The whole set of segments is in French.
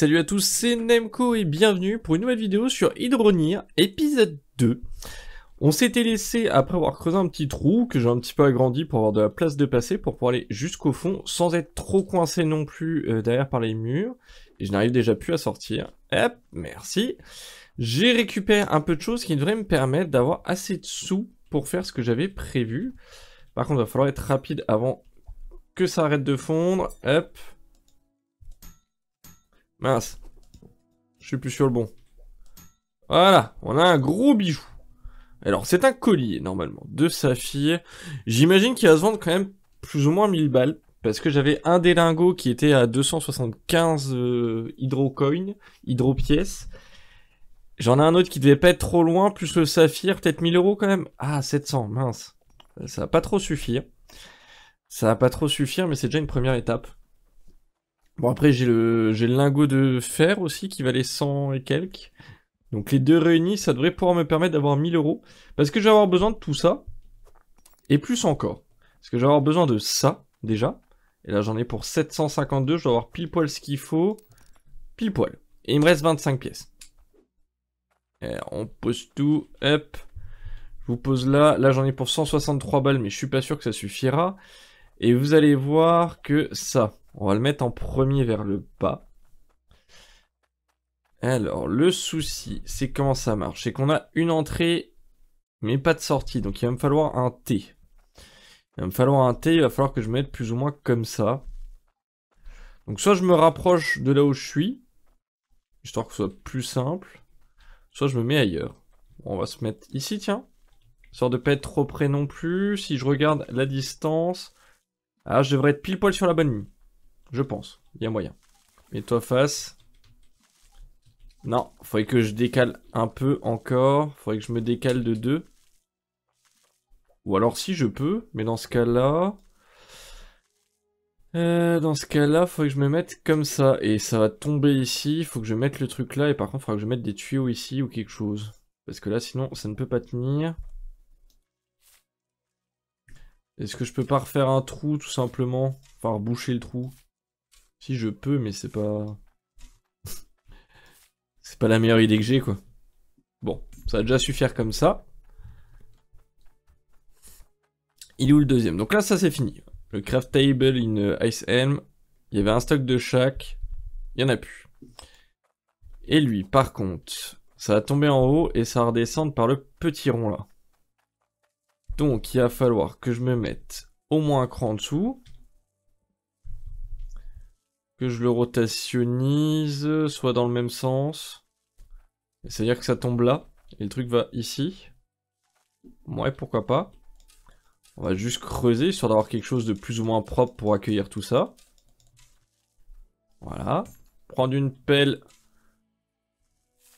Salut à tous, c'est Nemco et bienvenue pour une nouvelle vidéo sur Hydronir, épisode 2. On s'était laissé, après avoir creusé un petit trou, que j'ai un petit peu agrandi pour avoir de la place de passer, pour pouvoir aller jusqu'au fond, sans être trop coincé non plus euh, derrière par les murs. Et je n'arrive déjà plus à sortir. Hop, merci. J'ai récupéré un peu de choses qui devraient me permettre d'avoir assez de sous pour faire ce que j'avais prévu. Par contre, il va falloir être rapide avant que ça arrête de fondre. Hop, Mince. Je suis plus sur le bon. Voilà, on a un gros bijou. Alors, c'est un collier, normalement, de saphir. J'imagine qu'il va se vendre quand même plus ou moins 1000 balles. Parce que j'avais un des lingots qui était à 275 coins, hydro pièces. J'en ai un autre qui devait pas être trop loin, plus le saphir, peut-être 1000 euros quand même. Ah, 700, mince. Ça va pas trop suffire. Ça va pas trop suffire, mais c'est déjà une première étape. Bon, après, j'ai le, j'ai le lingot de fer aussi qui valait 100 et quelques. Donc les deux réunis, ça devrait pouvoir me permettre d'avoir 1000 euros. Parce que je vais avoir besoin de tout ça. Et plus encore. Parce que je vais avoir besoin de ça, déjà. Et là, j'en ai pour 752. Je dois avoir pile poil ce qu'il faut. Pile poil. Et il me reste 25 pièces. Et on pose tout. Hop. Je vous pose là. Là, j'en ai pour 163 balles, mais je suis pas sûr que ça suffira. Et vous allez voir que ça. On va le mettre en premier vers le bas. Alors, le souci, c'est comment ça marche. C'est qu'on a une entrée, mais pas de sortie. Donc, il va me falloir un T. Il va me falloir un T, il va falloir que je me mette plus ou moins comme ça. Donc, soit je me rapproche de là où je suis, histoire que ce soit plus simple, soit je me mets ailleurs. on va se mettre ici, tiens. Histoire de pas être trop près non plus. Si je regarde la distance, ah, je devrais être pile poil sur la bonne ligne. Je pense. Il y a moyen. Et toi face. Non, faudrait que je décale un peu encore. Faudrait que je me décale de deux. Ou alors si je peux, mais dans ce cas-là... Euh, dans ce cas-là, faudrait que je me mette comme ça. Et ça va tomber ici. Faut que je mette le truc là. Et par contre, faudra que je mette des tuyaux ici ou quelque chose. Parce que là, sinon, ça ne peut pas tenir. Est-ce que je peux pas refaire un trou, tout simplement Enfin, boucher le trou si je peux, mais c'est pas... c'est pas la meilleure idée que j'ai, quoi. Bon, ça a déjà suffire comme ça. Il est où le deuxième Donc là, ça c'est fini. Le craft table, in ice helm. Il y avait un stock de chaque. Il y en a plus. Et lui, par contre, ça va tomber en haut et ça va redescendre par le petit rond là. Donc, il va falloir que je me mette au moins un cran en dessous que je le rotationnise, soit dans le même sens. C'est-à-dire que ça tombe là, et le truc va ici. Ouais, pourquoi pas. On va juste creuser, histoire d'avoir quelque chose de plus ou moins propre pour accueillir tout ça. Voilà. Prendre une pelle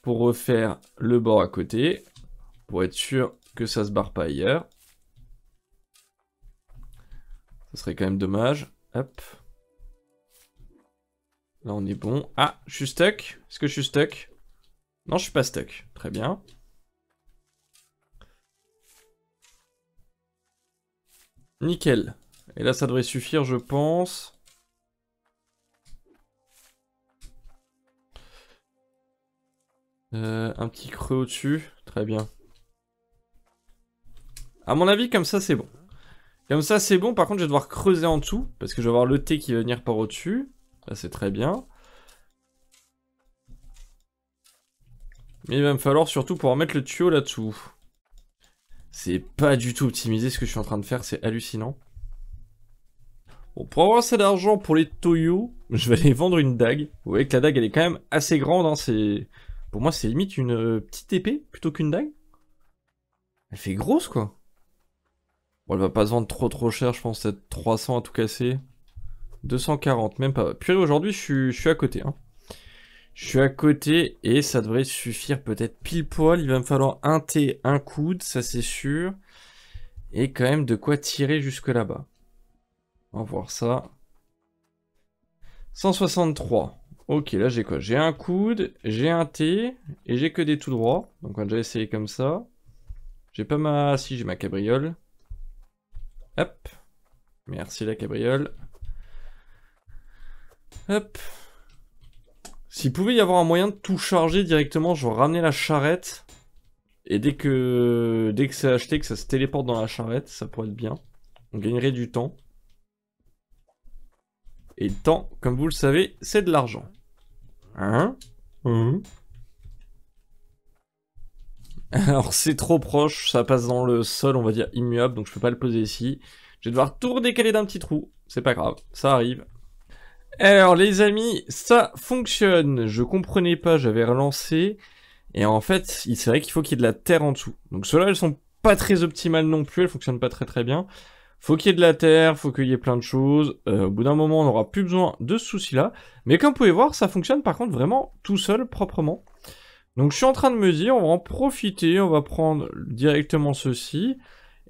pour refaire le bord à côté, pour être sûr que ça se barre pas ailleurs. Ce serait quand même dommage. Hop. Là, on est bon. Ah, je suis stuck. Est-ce que je suis stuck Non, je suis pas stuck. Très bien. Nickel. Et là, ça devrait suffire, je pense. Euh, un petit creux au-dessus. Très bien. À mon avis, comme ça, c'est bon. Comme ça, c'est bon. Par contre, je vais devoir creuser en dessous. Parce que je vais avoir le T qui va venir par au-dessus. Ah, c'est très bien. Mais il va me falloir surtout pouvoir mettre le tuyau là-dessous. C'est pas du tout optimisé ce que je suis en train de faire, c'est hallucinant. Bon, pour avoir assez d'argent pour les Toyo, je vais aller vendre une dague. Vous voyez que la dague, elle est quand même assez grande. Hein, c'est Pour moi, c'est limite une euh, petite épée plutôt qu'une dague. Elle fait grosse, quoi. Bon, elle va pas se vendre trop trop cher, je pense, peut-être 300 à tout casser. 240, même pas. Purée, aujourd'hui, je, suis à côté. Hein. Je suis à côté et ça devrait suffire peut-être pile poil. Il va me falloir un T, un coude, ça c'est sûr. Et quand même de quoi tirer jusque là-bas. On va voir ça. 163. Ok, là j'ai quoi J'ai un coude, j'ai un T, et j'ai que des tout droits. Donc on va déjà essayer comme ça. J'ai pas ma... Si, j'ai ma cabriole. Hop. Merci la cabriole. Hop. S'il pouvait y avoir un moyen de tout charger directement, je ramener la charrette. Et dès que, dès que c'est acheté, que ça se téléporte dans la charrette, ça pourrait être bien. On gagnerait du temps. Et le temps, comme vous le savez, c'est de l'argent. Hein mmh. Alors c'est trop proche, ça passe dans le sol, on va dire immuable, donc je peux pas le poser ici. Je vais devoir tout redécaler d'un petit trou, c'est pas grave, ça arrive. Alors les amis, ça fonctionne. Je comprenais pas, j'avais relancé. Et en fait, c'est vrai qu'il faut qu'il y ait de la terre en dessous. Donc ceux-là, elles sont pas très optimales non plus, elles fonctionnent pas très très bien. Faut qu'il y ait de la terre, faut qu'il y ait plein de choses. Euh, au bout d'un moment, on n'aura plus besoin de ce souci-là. Mais comme vous pouvez voir, ça fonctionne par contre vraiment tout seul, proprement. Donc je suis en train de me dire, on va en profiter, on va prendre directement ceci.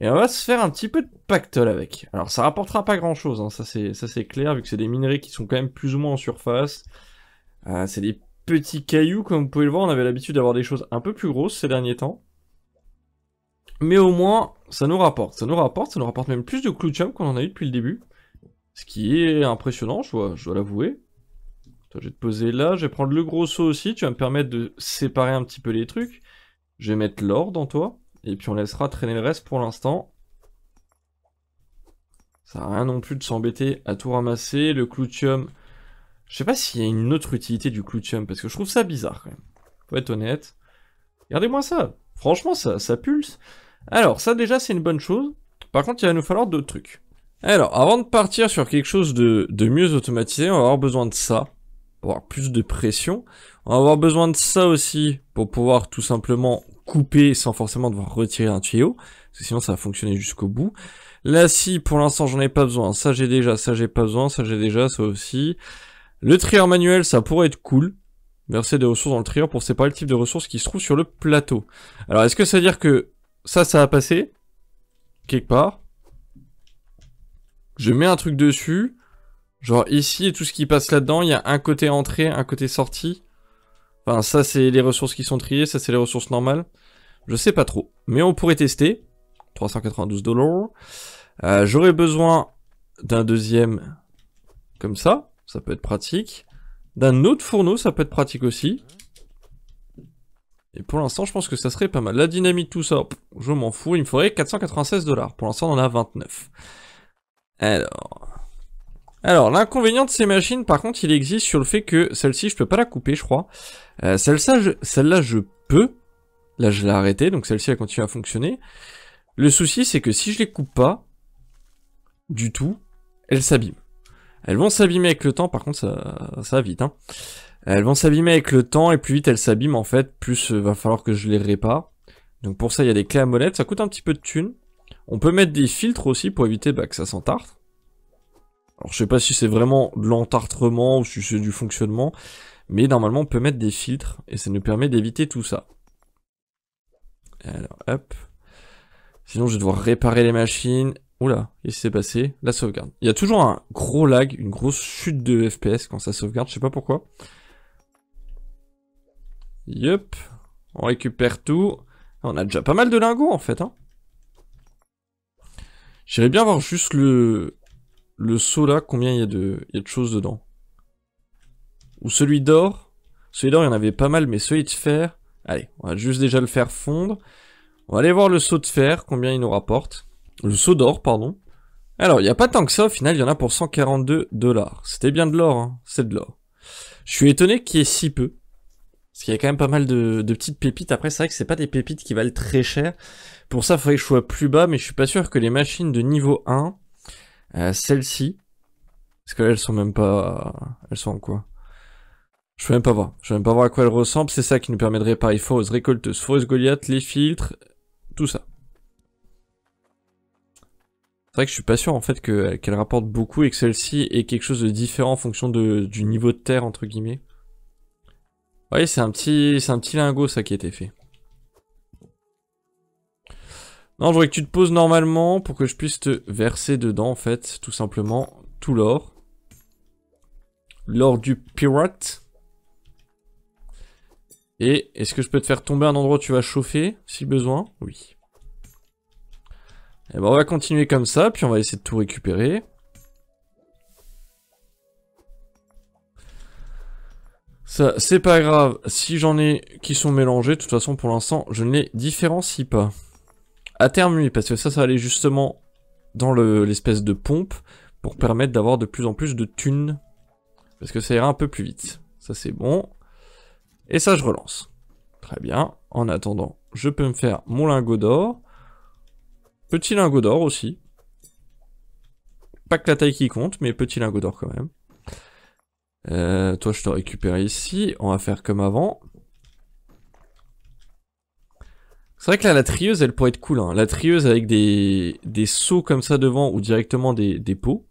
Et on va se faire un petit peu de pactole avec. Alors ça rapportera pas grand chose, hein, ça c'est clair, vu que c'est des minerais qui sont quand même plus ou moins en surface. Euh, c'est des petits cailloux, comme vous pouvez le voir, on avait l'habitude d'avoir des choses un peu plus grosses ces derniers temps. Mais au moins, ça nous rapporte, ça nous rapporte, ça nous rapporte même plus de clutch de qu'on en a eu depuis le début. Ce qui est impressionnant, je dois, je dois l'avouer. je vais te poser là, je vais prendre le gros aussi, tu vas me permettre de séparer un petit peu les trucs. Je vais mettre l'or dans toi. Et puis on laissera traîner le reste pour l'instant. Ça n'a rien non plus de s'embêter à tout ramasser. Le cloutium, je sais pas s'il y a une autre utilité du cloutium, parce que je trouve ça bizarre quand même. Faut être honnête. Regardez-moi ça. Franchement, ça, ça pulse. Alors, ça déjà, c'est une bonne chose. Par contre, il va nous falloir d'autres trucs. Alors, avant de partir sur quelque chose de, de mieux automatisé, on va avoir besoin de ça pour avoir plus de pression. On va avoir besoin de ça aussi pour pouvoir tout simplement couper sans forcément devoir retirer un tuyau, parce que sinon ça va fonctionner jusqu'au bout. Là, si pour l'instant, j'en ai pas besoin. Ça, j'ai déjà. Ça, j'ai pas besoin. Ça, j'ai déjà. Ça aussi. Le trieur manuel, ça pourrait être cool. Verser des ressources dans le trieur pour séparer le type de ressources qui se trouve sur le plateau. Alors, est-ce que ça veut dire que ça, ça a passé Quelque part. Je mets un truc dessus. Genre ici, et tout ce qui passe là-dedans, il y a un côté entrée, un côté sortie. Enfin, ça, c'est les ressources qui sont triées, ça, c'est les ressources normales. Je sais pas trop. Mais on pourrait tester. 392 dollars. Euh, j'aurais besoin d'un deuxième comme ça. Ça peut être pratique. D'un autre fourneau, ça peut être pratique aussi. Et pour l'instant, je pense que ça serait pas mal. La dynamite, tout ça, je m'en fous. Il me faudrait 496 dollars. Pour l'instant, on en a 29. Alors... Alors, l'inconvénient de ces machines, par contre, il existe sur le fait que celle-ci, je peux pas la couper, je crois. Euh, celle-là, je, peux. Là, je l'ai arrêtée, donc celle-ci, elle continue à fonctionner. Le souci, c'est que si je les coupe pas, du tout, elles s'abîment. Elles vont s'abîmer avec le temps, par contre, ça, ça va vite. Hein. Elles vont s'abîmer avec le temps, et plus vite elles s'abîment, en fait, plus euh, va falloir que je les répare. Donc pour ça, il y a des clés à molette, ça coûte un petit peu de thunes. On peut mettre des filtres aussi pour éviter bah, que ça s'entarte. Alors je sais pas si c'est vraiment de l'entartrement ou si c'est du fonctionnement, mais normalement on peut mettre des filtres et ça nous permet d'éviter tout ça. Alors hop. Sinon je vais devoir réparer les machines. Oula, qu'est-ce s'est passé La sauvegarde. Il y a toujours un gros lag, une grosse chute de FPS quand ça sauvegarde, je sais pas pourquoi. Yup. On récupère tout. On a déjà pas mal de lingots en fait. Hein. J'irais bien avoir juste le, le seau là, combien il y, a de... choses dedans Ou celui d'or Celui d'or, il y en avait pas mal, mais celui de fer... Allez, on va juste déjà le faire fondre. On va aller voir le seau de fer, combien il nous rapporte. Le seau d'or, pardon. Alors, il n'y a pas tant que ça, au final, il y en a pour 142 dollars. C'était bien de l'or, hein c'est de l'or. Je suis étonné qu'il y ait si peu. Parce qu'il y a quand même pas mal de, petites pépites. Après, c'est vrai que c'est pas des pépites qui valent très cher. Pour ça, il faudrait que je sois plus bas, mais je suis pas sûr que les machines de niveau 1 euh, celle ci parce que là, elles sont même pas... Elles sont en quoi Je peux même pas voir. Je peux même pas voir à quoi elles ressemblent. C'est ça qui nous permet de réparer fausse récolteuse, fausse Goliath, les filtres, tout ça. C'est vrai que je suis pas sûr en fait qu'elle rapporte beaucoup et que celle-ci est quelque chose de différent en fonction de, du niveau de terre entre guillemets. Vous c'est un petit, c'est un petit lingot ça qui a été fait. Non, je voudrais que tu te poses normalement pour que je puisse te verser dedans, en fait, tout simplement, tout l'or. L'or du pirate. Et est-ce que je peux te faire tomber un endroit où tu vas chauffer, si besoin Oui. Et eh ben, on va continuer comme ça, puis on va essayer de tout récupérer. Ça, c'est pas grave, si j'en ai qui sont mélangés, de toute façon, pour l'instant, je ne les différencie pas. À terme, oui, parce que ça, ça allait justement dans l'espèce de pompe pour permettre d'avoir de plus en plus de thunes. Parce que ça ira un peu plus vite. Ça, c'est bon. Et ça, je relance. Très bien. En attendant, je peux me faire mon lingot d'or. Petit lingot d'or aussi. Pas que la taille qui compte, mais petit lingot d'or quand même. Euh, toi, je te récupère ici. On va faire comme avant. C'est vrai que la trieuse, elle pourrait être cool. Hein. La trieuse avec des, des seaux comme ça devant ou directement des, pots,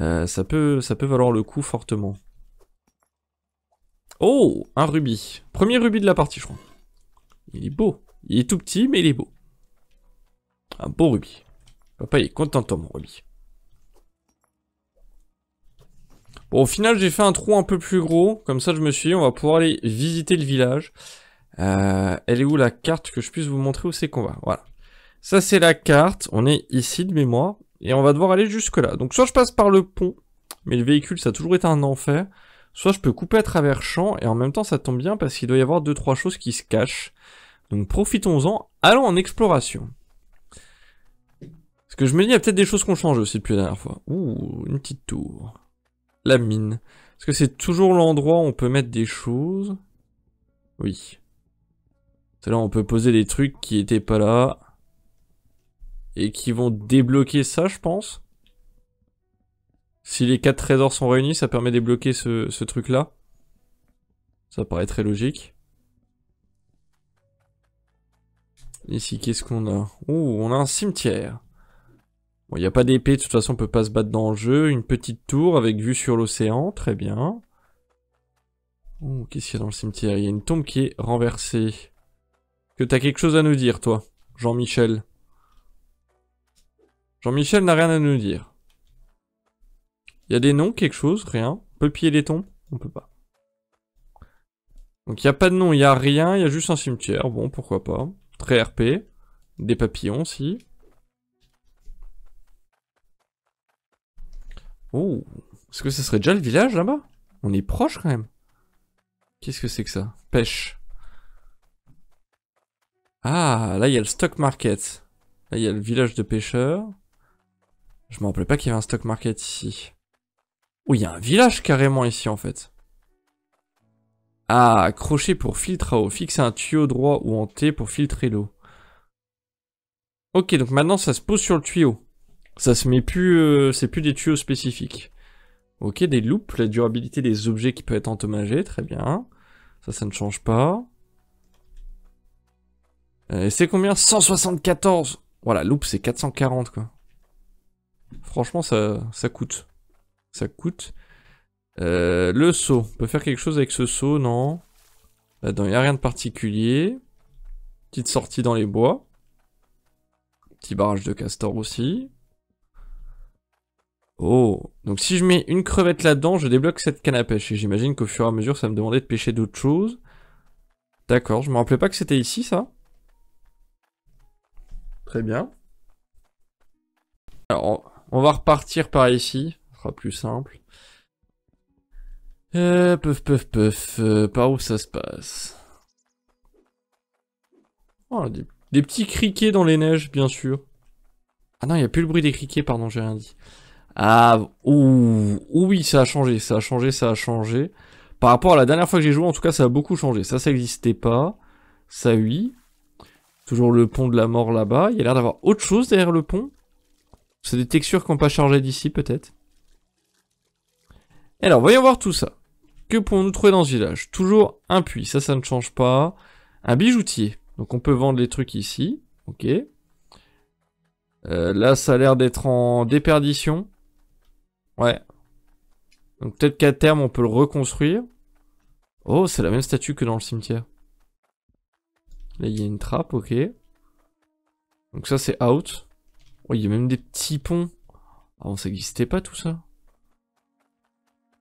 euh, ça, peut, ça peut valoir le coup fortement. Oh, un rubis. Premier rubis de la partie, je crois. Il est beau. Il est tout petit, mais il est beau. Un beau rubis. Papa, il est content de mon rubis. Bon, au final, j'ai fait un trou un peu plus gros. Comme ça, je me suis dit, on va pouvoir aller visiter le village. Euh, elle est où la carte que je puisse vous montrer où c'est qu'on va Voilà. Ça c'est la carte, on est ici de mémoire, et on va devoir aller jusque là. Donc soit je passe par le pont, mais le véhicule ça a toujours été un enfer, soit je peux couper à travers champ, et en même temps ça tombe bien parce qu'il doit y avoir deux trois choses qui se cachent. Donc profitons-en, allons en exploration. Parce que je me dis, il y a peut-être des choses qu'on change aussi depuis la dernière fois. Ouh, une petite tour. La mine. Est-ce que c'est toujours l'endroit où on peut mettre des choses Oui. Là, on peut poser des trucs qui étaient pas là. Et qui vont débloquer ça, je pense. Si les quatre trésors sont réunis, ça permet de débloquer ce, truc-là. Ça paraît très logique. Ici, qu'est-ce qu'on a Oh, on a un cimetière. Bon, il n'y a pas d'épée, de toute façon, on peut pas se battre dans le jeu. Une petite tour avec vue sur l'océan, très bien. Ouh qu'est-ce qu'il y a dans le cimetière Il y a une tombe qui est renversée t'as quelque chose à nous dire, toi, Jean-Michel. Jean-Michel n'a rien à nous dire. Il y a des noms, quelque chose, rien. On peut piller les On peut pas. Donc il n'y a pas de nom, il n'y a rien, il y a juste un cimetière. Bon, pourquoi pas. Très RP. Des papillons, si. Oh Est-ce que ce serait déjà le village, là-bas On est proche, quand même. Qu'est-ce que c'est que ça Pêche. Ah, là il y a le stock market. Là il y a le village de pêcheurs. Je me rappelais pas qu'il y avait un stock market ici. Oh, il y a un village carrément ici en fait. Ah, crochet pour filtre à eau. Fixe un tuyau droit ou en T pour filtrer l'eau. Ok, donc maintenant ça se pose sur le tuyau. Ça se met plus... Euh, c'est plus des tuyaux spécifiques. Ok, des loupes, la durabilité des objets qui peut être entommagés, très bien. Ça, ça ne change pas. Euh, c'est combien 174 Voilà, loupe, c'est 440, quoi. Franchement, ça, ça coûte. Ça coûte. Euh, le seau. On peut faire quelque chose avec ce seau, non Là-dedans, il n'y a rien de particulier. Petite sortie dans les bois. Petit barrage de castor aussi. Oh, donc si je mets une crevette là-dedans, je débloque cette canne à pêche. Et j'imagine qu'au fur et à mesure, ça me demandait de pêcher d'autres choses. D'accord, je me rappelais pas que c'était ici, ça. Très bien. Alors, on va repartir par ici. Ce sera plus simple. Euh, puf, puf. puf. Euh, par où ça se passe oh, des, petits criquets dans les neiges, bien sûr. Ah non, il n'y a plus le bruit des criquets, pardon, j'ai rien dit. Ah, ouh, oui, ça a changé, ça a changé, ça a changé. Par rapport à la dernière fois que j'ai joué, en tout cas, ça a beaucoup changé. Ça, ça n'existait pas. Ça, oui. Toujours le pont de la mort là-bas. Il y a l'air d'avoir autre chose derrière le pont. C'est des textures qu'on pas chargé d'ici, peut-être. Alors, voyons voir tout ça. Que pouvons-nous trouver dans ce village Toujours un puits, ça, ça ne change pas. Un bijoutier. Donc, on peut vendre les trucs ici. Ok. Euh, là, ça a l'air d'être en déperdition. Ouais. Donc, peut-être qu'à terme, on peut le reconstruire. Oh, c'est la même statue que dans le cimetière. Là, il y a une trappe, ok. Donc ça, c'est out. Oh, il y a même des petits ponts. Avant, ah, ça n'existait pas, tout ça.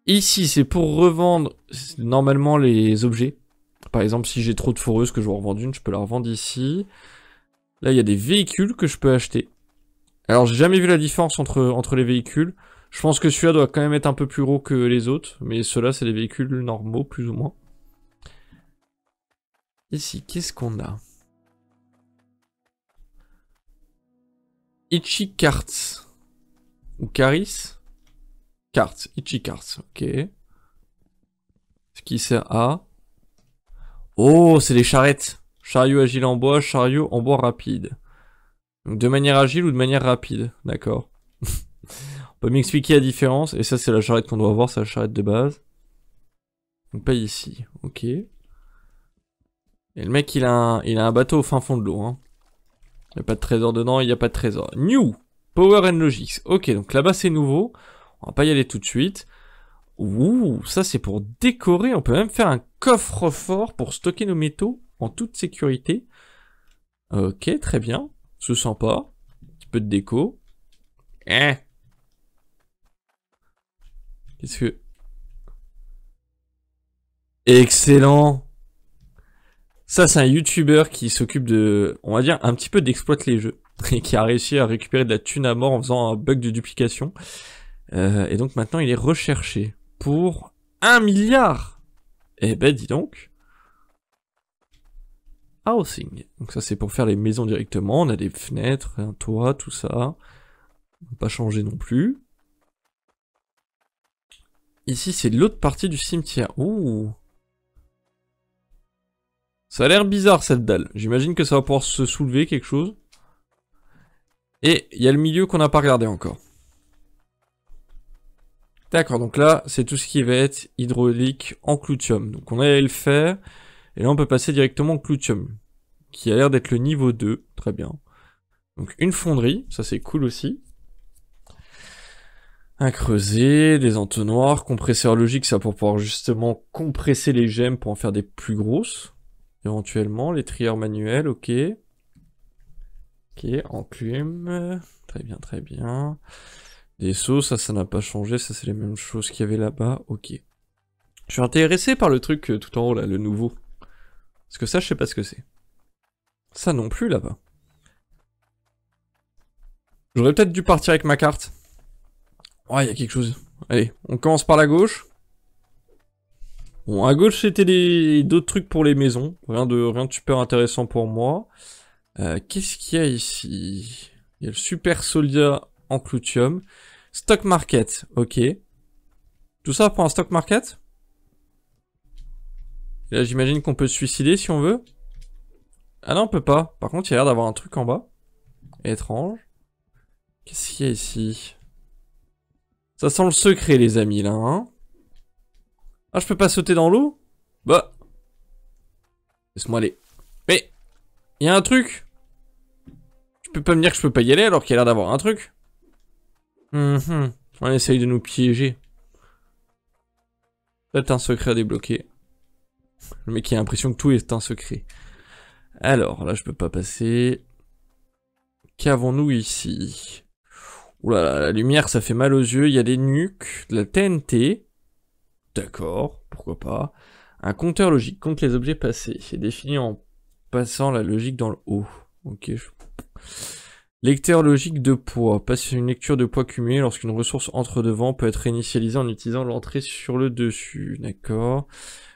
Ici, c'est pour revendre normalement les objets. Par exemple, si j'ai trop de foreuses que je veux revendre une, je peux la revendre ici. Là, il y a des véhicules que je peux acheter. Alors, j'ai jamais vu la différence entre, entre les véhicules. Je pense que celui-là doit quand même être un peu plus gros que les autres, mais ceux-là, c'est des véhicules normaux, plus ou moins. Ici, qu'est-ce qu'on a Ichi Karts. Ou Caris Karts, Karts. ok. Ce qui sert à... Oh, c'est les charrettes Chariot agile en bois, chariot en bois rapide. Donc de manière agile ou de manière rapide, d'accord. On peut m'expliquer la différence, et ça c'est la charrette qu'on doit avoir, c'est la charrette de base. Donc pas ici, ok. Et le mec, il a un, il a un bateau au fin fond de l'eau. Hein. Il n'y a pas de trésor dedans, il n'y a pas de trésor. New Power and Logics. Ok, donc là-bas, c'est nouveau. On va pas y aller tout de suite. Ouh, ça c'est pour décorer. On peut même faire un coffre-fort pour stocker nos métaux en toute sécurité. Ok, très bien. Ce pas Un petit peu de déco. Eh. Qu'est-ce que... Excellent ça, c'est un YouTuber qui s'occupe de, on va dire, un petit peu d'exploiter les jeux et qui a réussi à récupérer de la thune à mort en faisant un bug de duplication. Euh, et donc maintenant, il est recherché pour un milliard. Eh ben, dis donc. Housing. Donc ça, c'est pour faire les maisons directement. On a des fenêtres, un toit, tout ça. Pas changé non plus. Ici, c'est l'autre partie du cimetière. Ouh ça a l'air bizarre cette dalle. J'imagine que ça va pouvoir se soulever quelque chose. Et il y a le milieu qu'on n'a pas regardé encore. D'accord, donc là, c'est tout ce qui va être hydraulique en cloutium. Donc on allait le faire. Et là, on peut passer directement au cloutium. Qui a l'air d'être le niveau 2. Très bien. Donc une fonderie, ça c'est cool aussi. Un creuset, des entonnoirs, compresseur logique, ça pour pouvoir justement compresser les gemmes pour en faire des plus grosses. Éventuellement, les trieurs manuels, ok. Ok, enclume. Très bien, très bien. Des sauts, ça, ça n'a pas changé. Ça, c'est les mêmes choses qu'il y avait là-bas. Ok. Je suis intéressé par le truc euh, tout en haut, là, le nouveau. Parce que ça, je sais pas ce que c'est. Ça non plus, là-bas. J'aurais peut-être dû partir avec ma carte. Ouais, il y a quelque chose. Allez, on commence par la gauche. Bon, à gauche, c'était des d'autres trucs pour les maisons. Rien de, rien de super intéressant pour moi. Euh, qu'est-ce qu'il y a ici Il y a le Super soldat en Clutium. Stock Market, ok. Tout ça pour un Stock Market Là, j'imagine qu'on peut se suicider si on veut. Ah non, on peut pas. Par contre, il y a l'air d'avoir un truc en bas. Étrange. Qu'est-ce qu'il y a ici Ça sent le secret, les amis, là, hein ah, je peux pas sauter dans l'eau Bah. Laisse-moi aller. Mais, il y a un truc. Tu peux pas me dire que je peux pas y aller alors qu'il y a l'air d'avoir un truc. Hum hum... On essaye de nous piéger. Peut-être un secret à débloquer. Le mec qui a l'impression que tout est un secret. Alors, là, je peux pas passer. Qu'avons-nous ici Oulala, la lumière, ça fait mal aux yeux. Il y a des nuques, de la TNT. D'accord, pourquoi pas. Un compteur logique compte les objets passés. C'est défini en passant la logique dans le haut. Ok. Lecteur logique de poids. Passer une lecture de poids cumulé lorsqu'une ressource entre devant peut être initialisée en utilisant l'entrée sur le dessus. D'accord.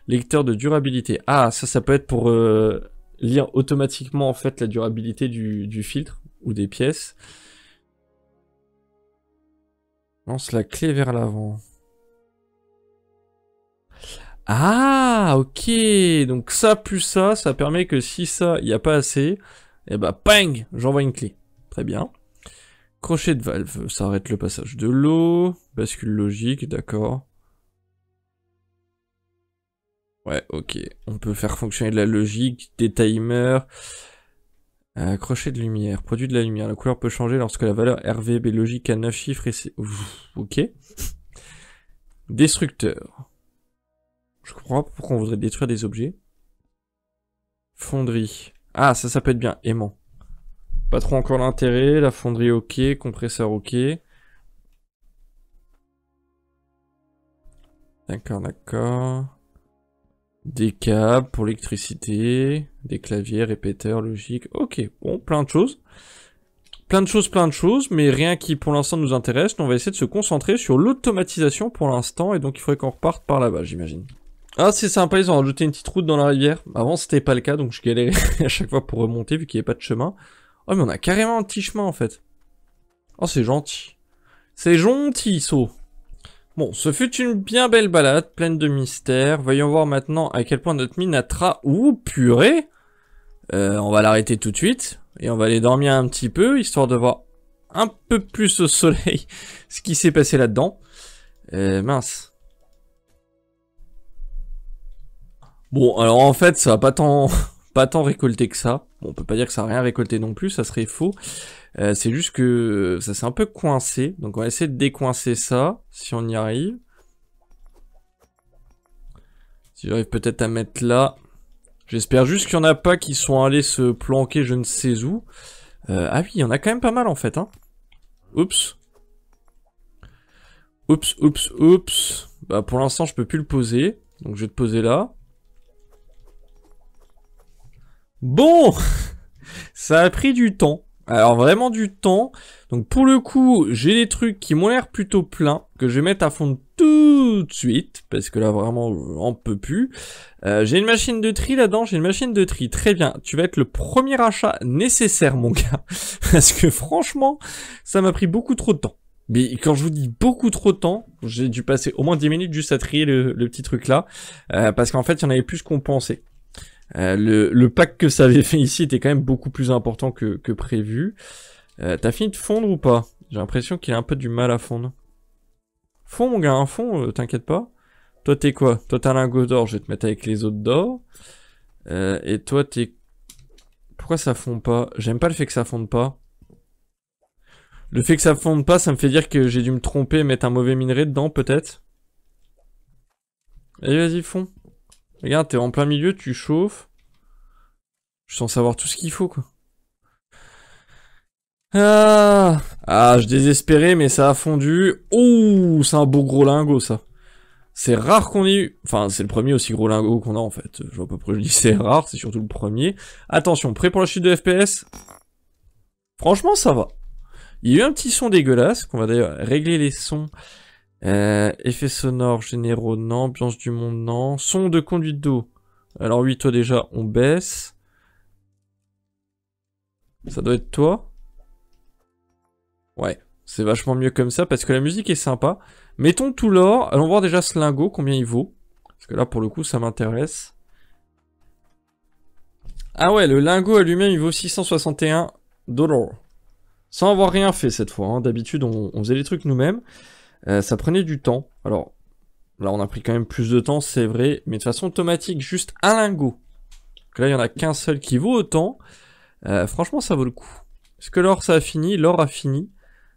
Lecteur de durabilité. Ah, ça, ça peut être pour euh, lire automatiquement en fait la durabilité du filtre ou des pièces. Lance la clé vers l'avant. Ah, ok. Donc ça plus ça, ça permet que si ça, il n'y a pas assez, et eh bah, ben, ping, j'envoie une clé. Très bien. Crochet de valve, ça arrête le passage de l'eau. Bascule logique, d'accord. Ouais, ok. On peut faire fonctionner de la logique, des timers. Euh, crochet de lumière, produit de la lumière. La couleur peut changer lorsque la valeur RVB logique a 9 chiffres et c'est... Ok. Destructeur. Je crois pas pourquoi on voudrait détruire des objets. Fonderie. Ah, ça, ça peut être bien. Aimant. Pas trop encore l'intérêt. La fonderie, ok. Compresseur, ok. D'accord, d'accord. Des câbles pour l'électricité. Des claviers, répéteurs, logique. Ok, bon, plein de choses. Plein de choses, plein de choses, mais rien qui pour l'instant nous intéresse. On va essayer de se concentrer sur l'automatisation pour l'instant, et donc il faudrait qu'on reparte par là-bas, j'imagine. Ah, c'est sympa, ils ont rajouté une petite route dans la rivière. Avant, c'était pas le cas, donc je galérais à chaque fois pour remonter vu qu'il n'y avait pas de chemin. Oh, mais on a carrément un petit chemin en fait. Oh, c'est gentil. C'est gentil, saut. So. Bon, ce fut une bien belle balade, pleine de mystères. Voyons voir maintenant à quel point notre mine tra... ou purée euh, On va l'arrêter tout de suite. Et on va aller dormir un petit peu, histoire de voir un peu plus au soleil ce qui s'est passé là-dedans. Euh, mince. Bon, alors en fait, ça n'a pas tant, pas tant récolté que ça. Bon, on peut pas dire que ça n'a rien récolté non plus, ça serait faux. Euh, c'est juste que euh, ça s'est un peu coincé. Donc on va essayer de décoincer ça, si on y arrive. Si j'arrive peut-être à mettre là. J'espère juste qu'il n'y en a pas qui sont allés se planquer je ne sais où. Euh, ah oui, il y en a quand même pas mal en fait. Hein. Oups. Oups, oups, oups. Bah pour l'instant je peux plus le poser. Donc je vais te poser là. Bon, ça a pris du temps. Alors vraiment du temps. Donc pour le coup, j'ai des trucs qui m'ont l'air plutôt pleins, que je vais mettre à fond tout de suite, parce que là vraiment, on peut plus. Euh, j'ai une machine de tri là-dedans, j'ai une machine de tri. Très bien, tu vas être le premier achat nécessaire, mon gars. parce que franchement, ça m'a pris beaucoup trop de temps. Mais quand je vous dis beaucoup trop de temps, j'ai dû passer au moins 10 minutes juste à trier le, petit truc là, euh, parce qu'en fait, il y en avait plus qu'on pensait. Euh, le, pack que ça avait fait ici était quand même beaucoup plus important que, que prévu. Euh, t'as fini de fondre ou pas J'ai l'impression qu'il a un peu du mal à fondre. Fond mon gars, un hein, fond, euh, t'inquiète pas. Toi t'es quoi Toi t'as un lingot d'or, je vais te mettre avec les autres d'or. et toi t'es... Pourquoi ça fond pas J'aime pas le fait que ça fonde pas. Le fait que ça fonde pas, ça me fait dire que j'ai dû me tromper et mettre un mauvais minerai dedans peut-être. Allez vas-y, fond. Regarde, t'es en plein milieu, tu chauffes. Je sens savoir tout ce qu'il faut, quoi. Ah, ah, je désespérais, mais ça a fondu. Ouh, c'est un beau gros lingot, ça. C'est rare qu'on ait eu... Enfin, c'est le premier aussi gros lingot qu'on a, en fait. Je vois pas pourquoi je dis c'est rare, c'est surtout le premier. Attention, prêt pour la chute de FPS Franchement, ça va. Il y a eu un petit son dégueulasse, qu'on va d'ailleurs régler les sons euh, effets sonores généraux, non. Ambiance du monde, non. Son de conduite d'eau. Alors oui, toi déjà, on baisse. Ça doit être toi. Ouais, c'est vachement mieux comme ça parce que la musique est sympa. Mettons tout l'or. Allons voir déjà ce lingot, combien il vaut. Parce que là, pour le coup, ça m'intéresse. Ah ouais, le lingot à lui-même, il vaut 661 dollars. Sans avoir rien fait cette fois. Hein. D'habitude, on, on faisait les trucs nous-mêmes. Euh, ça prenait du temps. Alors, là, on a pris quand même plus de temps, c'est vrai. Mais de façon automatique, juste un lingot. Donc là, il n'y en a qu'un seul qui vaut autant. Euh, franchement, ça vaut le coup. Est-ce que l'or, ça a fini L'or a fini.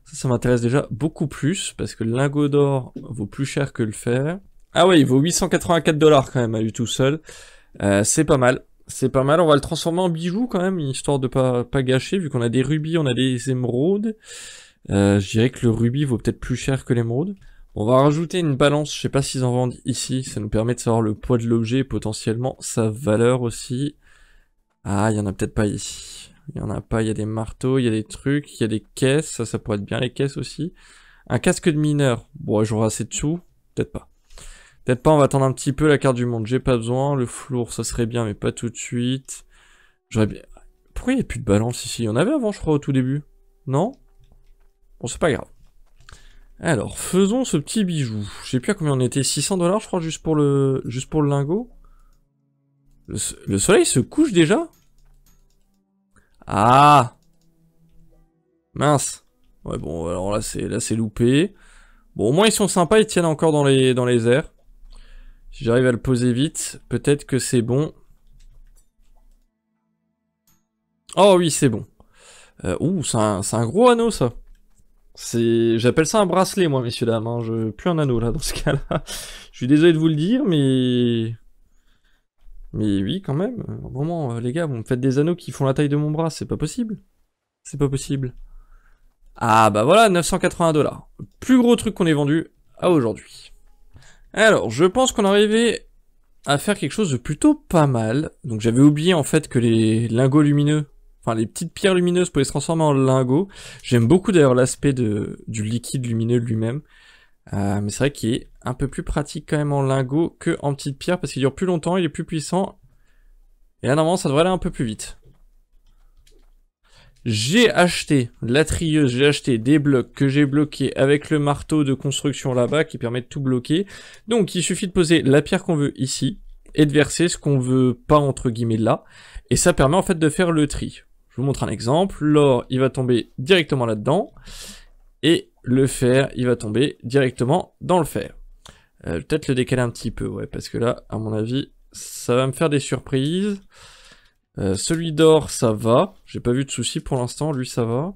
Ça, ça m'intéresse déjà beaucoup plus. Parce que le lingot d'or vaut plus cher que le fer. Ah ouais, il vaut 884 dollars quand même à lui tout seul. Euh, c'est pas mal. C'est pas mal. On va le transformer en bijoux quand même, histoire de pas, pas gâcher, vu qu'on a des rubis, on a des émeraudes. Euh, je dirais que le rubis vaut peut-être plus cher que l'émeraude. On va rajouter une balance, je sais pas s'ils en vendent ici, ça nous permet de savoir le poids de l'objet et potentiellement sa valeur aussi. Ah, il y en a peut-être pas ici. Il y en a pas, il y a des marteaux, il y a des trucs, il y a des caisses, ça, ça pourrait être bien les caisses aussi. Un casque de mineur, bon, j'aurai assez de sous, peut-être pas. Peut-être pas, on va attendre un petit peu la carte du monde, j'ai pas besoin. Le flour, ça serait bien, mais pas tout de suite. J'aurais bien... Pourquoi il n'y a plus de balance ici Il y en avait avant, je crois, au tout début. Non Bon, c'est pas grave. Alors, faisons ce petit bijou. Je sais plus à combien on était, 600 dollars je crois, juste pour le, juste pour le lingot. Le, soleil se couche déjà Ah Mince Ouais bon, alors là c'est là c'est loupé. Bon, au moins ils sont sympas, ils tiennent encore dans les, dans les airs. Si j'arrive à le poser vite, peut-être que c'est bon. Oh oui, c'est bon. Euh, ouh, c'est un gros anneau ça j'appelle ça un bracelet, moi, messieurs dames. Hein. Je plus un anneau là dans ce cas-là. je suis désolé de vous le dire, mais mais oui, quand même. vraiment euh, les gars, vous me faites des anneaux qui font la taille de mon bras, c'est pas possible. C'est pas possible. Ah bah voilà, 980 dollars. Plus gros truc qu'on ait vendu à aujourd'hui. Alors, je pense qu'on est arrivé à faire quelque chose de plutôt pas mal. Donc j'avais oublié en fait que les lingots lumineux Enfin, les petites pierres lumineuses pour les transformer en lingots. J'aime beaucoup d'ailleurs l'aspect du liquide lumineux lui-même. Euh, mais c'est vrai qu'il est un peu plus pratique quand même en lingot que en petite pierre parce qu'il dure plus longtemps, il est plus puissant. Et normalement, ça devrait aller un peu plus vite. J'ai acheté la trieuse, j'ai acheté des blocs que j'ai bloqués avec le marteau de construction là-bas qui permet de tout bloquer. Donc, il suffit de poser la pierre qu'on veut ici et de verser ce qu'on veut pas entre guillemets là. Et ça permet en fait de faire le tri vous montre un exemple. L'or, il va tomber directement là-dedans. Et le fer, il va tomber directement dans le fer. Euh, peut-être le décaler un petit peu, ouais, parce que là, à mon avis, ça va me faire des surprises. Euh, celui d'or, ça va. J'ai pas vu de souci pour l'instant. Lui, ça va.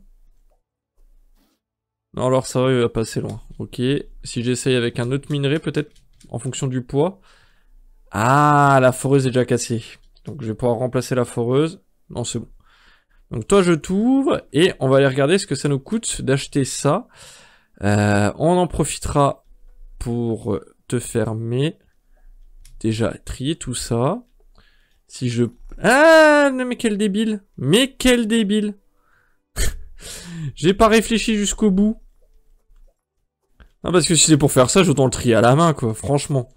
Non, alors ça va, il va passer loin. Ok. Si j'essaye avec un autre minerai, peut-être en fonction du poids. Ah, la foreuse est déjà cassée. Donc je vais pouvoir remplacer la foreuse. Non, c'est bon. Donc toi, je t'ouvre et on va aller regarder ce que ça nous coûte d'acheter ça. Euh, on en profitera pour te fermer. Déjà, trier tout ça. Si je... Ah, mais quel débile Mais quel débile J'ai pas réfléchi jusqu'au bout. Non, parce que si c'est pour faire ça, j'autant le trier à la main, quoi, franchement.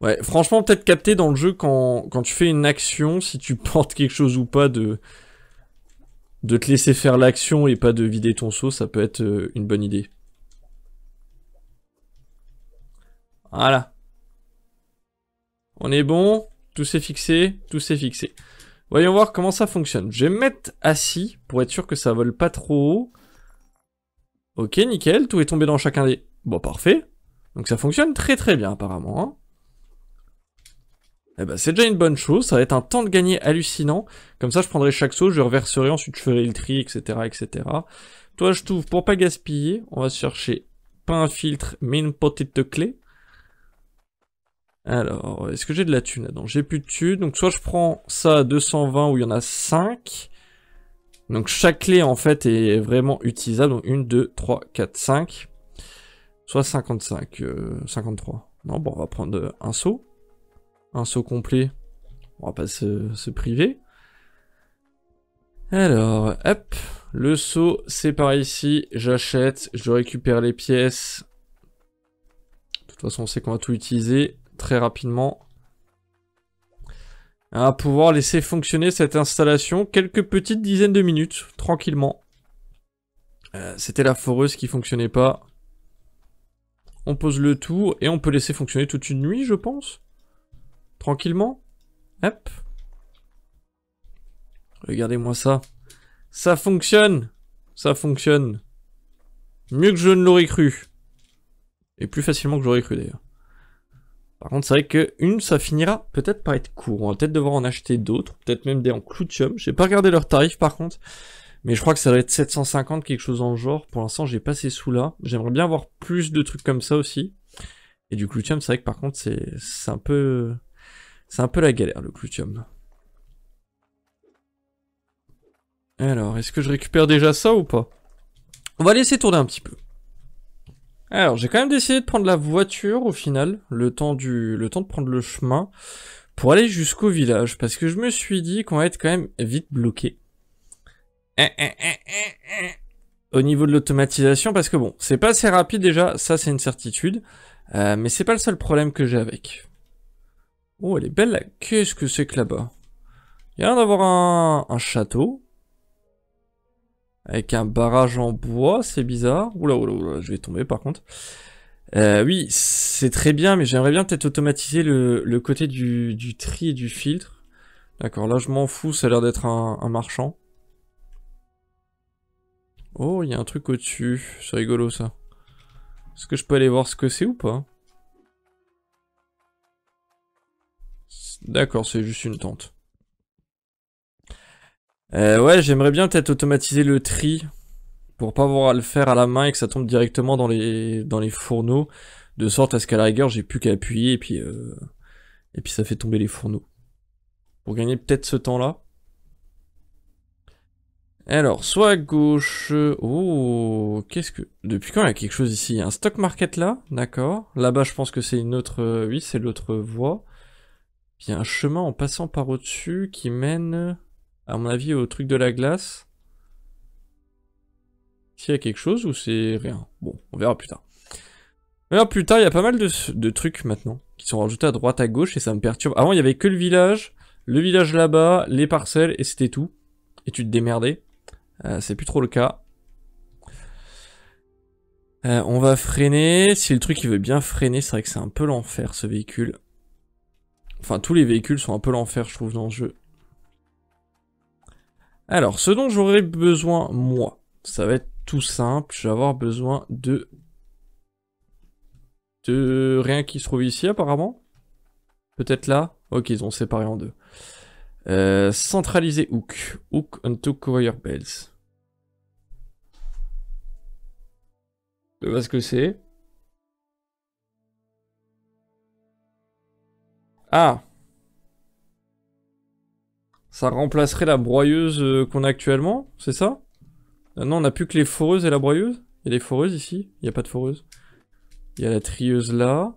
Ouais, franchement, peut-être capter dans le jeu quand, tu fais une action, si tu portes quelque chose ou pas, de, de te laisser faire l'action et pas de vider ton seau, ça peut être euh, une bonne idée. Voilà. On est bon, tout s'est fixé, tout s'est fixé. Voyons voir comment ça fonctionne. Je vais me mettre assis pour être sûr que ça vole pas trop haut. Ok, nickel, tout est tombé dans chacun des... Bon, parfait. Donc ça fonctionne très très bien apparemment. Hein. Eh ben, c'est déjà une bonne chose, ça va être un temps de gagner hallucinant. Comme ça, je prendrai chaque saut, je reverserai, ensuite je ferai le tri, etc., etc. Toi, je trouve, pour pas gaspiller, on va chercher pas un filtre, mais une de clé. Alors, est-ce que j'ai de la thune Non, j'ai plus de thune. Donc, soit je prends ça à 220 où il y en a 5. Donc, chaque clé, en fait, est vraiment utilisable. Donc, 1, 2, 3, 4, 5. Soit 55, 53. Euh, non, bon, on va prendre un saut. Un saut complet. On va pas se, priver. Alors, hop. Le saut, c'est par ici. J'achète. Je récupère les pièces. De toute façon, on sait qu'on va tout utiliser très rapidement. À pouvoir laisser fonctionner cette installation quelques petites dizaines de minutes, tranquillement. Euh, c'était la foreuse qui fonctionnait pas. On pose le tout et on peut laisser fonctionner toute une nuit, je pense. Tranquillement. Hop. Regardez-moi ça. Ça fonctionne. Ça fonctionne. Mieux que je ne l'aurais cru. Et plus facilement que j'aurais cru d'ailleurs. Par contre, c'est vrai que une, ça finira peut-être par être court. On va peut-être devoir en acheter d'autres, peut-être même des en cloutium. J'ai pas regardé leur tarif par contre. Mais je crois que ça doit être 750, quelque chose en genre. Pour l'instant, j'ai pas ces sous-là. J'aimerais bien avoir plus de trucs comme ça aussi. Et du cloutium, c'est vrai que par contre, c'est un peu... C'est un peu la galère le glutium. Alors, est-ce que je récupère déjà ça ou pas On va laisser tourner un petit peu. Alors, j'ai quand même décidé de prendre la voiture au final, le temps, du, le temps de prendre le chemin, pour aller jusqu'au village, parce que je me suis dit qu'on va être quand même vite bloqué. Eh, eh, eh, au niveau de l'automatisation, parce que bon, c'est pas assez rapide déjà, ça c'est une certitude, euh, mais c'est pas le seul problème que j'ai avec. Oh, elle est belle. Qu'est-ce que c'est que là-bas Il y a l'air d'avoir un... château. Avec un barrage en bois, c'est bizarre. Oula, oula, oula, je vais tomber par contre. Euh, oui, c'est très bien, mais j'aimerais bien peut-être automatiser le, côté du, tri et du filtre. D'accord, là je m'en fous, ça a l'air d'être un, un marchand. Oh, il y a un truc au-dessus. C'est rigolo ça. Est-ce que je peux aller voir ce que c'est ou pas D'accord, c'est juste une tente. Euh, ouais, j'aimerais bien peut-être automatiser le tri pour pas avoir à le faire à la main et que ça tombe directement dans les, dans les fourneaux, de sorte à ce qu'à la rigueur j'ai plus qu'à appuyer et puis, euh, et puis ça fait tomber les fourneaux. Pour gagner peut-être ce temps-là. Alors, soit à gauche... Oh, qu'est-ce que... Depuis quand il y a quelque chose ici un stock market là, d'accord. Là-bas, je pense que c'est une autre... Euh, oui, c'est l'autre voie il y a un chemin en passant par au-dessus qui mène, à mon avis, au truc de la glace. S'il y a quelque chose ou c'est rien. Bon, on verra plus tard. On plus tard, il y a pas mal de, trucs maintenant qui sont rajoutés à droite, à gauche et ça me perturbe. Avant, il y avait que le village, le village là-bas, les parcelles et c'était tout. Et tu te démerdais. Euh, c'est plus trop le cas. Euh, on va freiner. Si le truc il veut bien freiner, c'est vrai que c'est un peu l'enfer ce véhicule. Enfin, tous les véhicules sont un peu l'enfer, je trouve, dans ce jeu. Alors, ce dont j'aurais besoin, moi, ça va être tout simple. Je vais avoir besoin de... De rien qui se trouve ici, apparemment. Peut-être là Ok, ils ont séparé en deux. Euh, centraliser hook. Hook unto Courier bells. Je sais pas ce que c'est. Ah Ça remplacerait la broyeuse euh, qu'on a actuellement, c'est ça euh, Non, on n'a plus que les foreuses et la broyeuse Il y a des foreuses ici Il n'y a pas de foreuse. Il y a la trieuse là.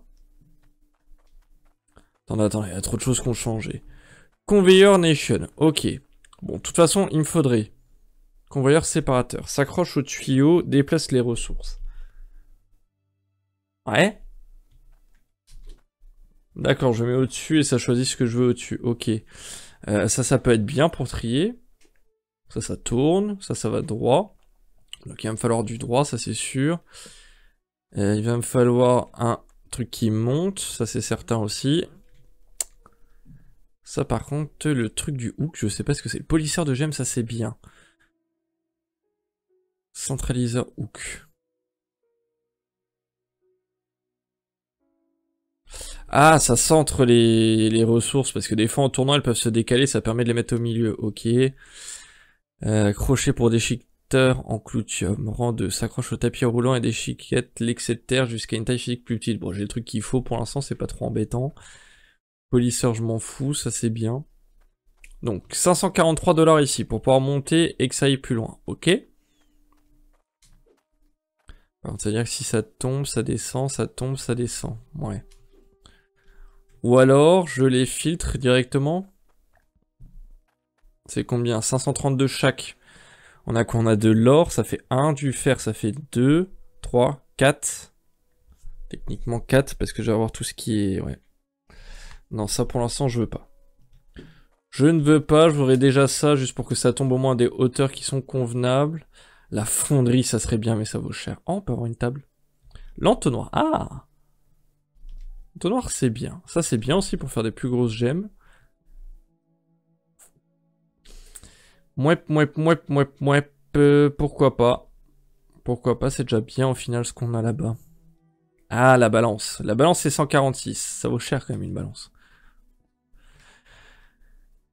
Attends, attends, il y a trop de choses qu'on changé. Conveyor Nation, ok. Bon, de toute façon, il me faudrait... Convoyeur séparateur. S'accroche au tuyau, déplace les ressources. Ouais D'accord, je mets au-dessus et ça choisit ce que je veux au-dessus. Ok. Euh, ça, ça peut être bien pour trier. Ça, ça tourne. Ça, ça va droit. Donc il va me falloir du droit, ça c'est sûr. Euh, il va me falloir un truc qui monte, ça c'est certain aussi. Ça par contre, le truc du hook, je sais pas ce que c'est. Le polisseur de gemmes, ça c'est bien. Centraliseur hook. Ah, ça centre les, ressources, parce que des fois en tournant, elles peuvent se décaler, ça permet de les mettre au milieu. Ok. Euh, crochet pour déchiqueteur en cloutium. Rang 2. S'accroche au tapis roulant et déchiquette l'excès de terre jusqu'à une taille physique plus petite. Bon, j'ai le truc qu'il faut pour l'instant, c'est pas trop embêtant. Polisseur, je m'en fous, ça c'est bien. Donc 543 dollars ici pour pouvoir monter et que ça aille plus loin. Ok. cest à dire que si ça tombe, ça descend, ça tombe, ça descend. Ouais. Ou alors, je les filtre directement. C'est combien 532 chaque. On a quoi On a de l'or, ça fait 1, du fer, ça fait 2, 3, 4. Techniquement 4, parce que je vais avoir tout ce qui est... Ouais. Non, ça pour l'instant, je veux pas. Je ne veux pas, je voudrais déjà ça, juste pour que ça tombe au moins à des hauteurs qui sont convenables. La fonderie, ça serait bien, mais ça vaut cher. Oh, on peut avoir une table. L'entonnoir. Ah c'est bien. Ça, c'est bien aussi pour faire des plus grosses gemmes. Mouep, mouep, mouep, mouep, mouep. Euh, pourquoi pas Pourquoi pas, c'est déjà bien au final ce qu'on a là-bas. Ah, la balance. La balance, c'est 146. Ça vaut cher quand même une balance.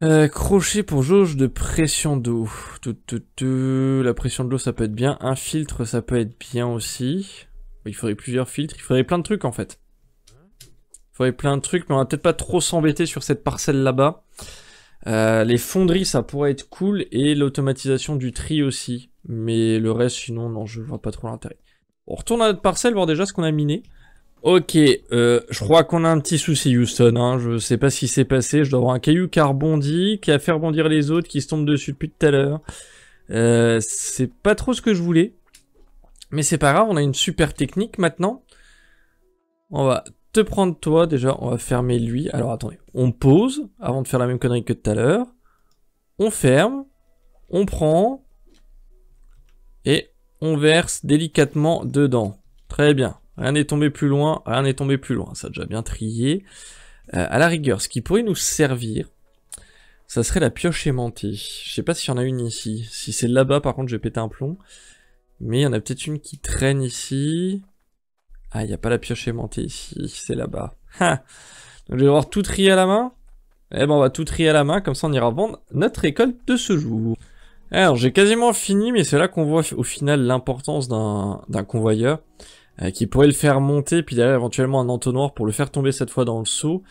Euh, crochet pour jauge de pression d'eau. La pression de l'eau, ça peut être bien. Un filtre, ça peut être bien aussi. Il faudrait plusieurs filtres. Il faudrait plein de trucs en fait. Il faudrait plein de trucs, mais on va peut-être pas trop s'embêter sur cette parcelle là-bas. Euh, les fonderies, ça pourrait être cool, et l'automatisation du tri aussi. Mais le reste, sinon, non, je vois pas trop l'intérêt. On retourne à notre parcelle, voir déjà ce qu'on a miné. Ok, euh, je crois qu'on a un petit souci Houston, hein. je sais pas ce qui s'est passé, je dois avoir un caillou qui a rebondi, qui a fait rebondir les autres, qui se tombe dessus depuis tout à l'heure. Euh, c'est pas trop ce que je voulais, mais c'est pas grave, on a une super technique maintenant. On va prendre toi, déjà, on va fermer lui. Alors attendez, on pose, avant de faire la même connerie que tout à l'heure. On ferme, on prend, et on verse délicatement dedans. Très bien. Rien n'est tombé plus loin, rien n'est tombé plus loin. Ça a déjà bien trié. Euh, à la rigueur, ce qui pourrait nous servir, ça serait la pioche aimantée. Je sais pas s'il y en a une ici. Si c'est là-bas, par contre, je vais péter un plomb. Mais il y en a peut-être une qui traîne ici. Ah, il n'y a pas la pioche aimantée ici, c'est là-bas. Donc je vais devoir tout trier à la main. Eh ben on va tout trier à la main, comme ça on ira vendre notre récolte de ce jour. Alors j'ai quasiment fini, mais c'est là qu'on voit au final l'importance d'un convoyeur. Euh, qui pourrait le faire monter, puis derrière éventuellement un entonnoir pour le faire tomber cette fois dans le seau.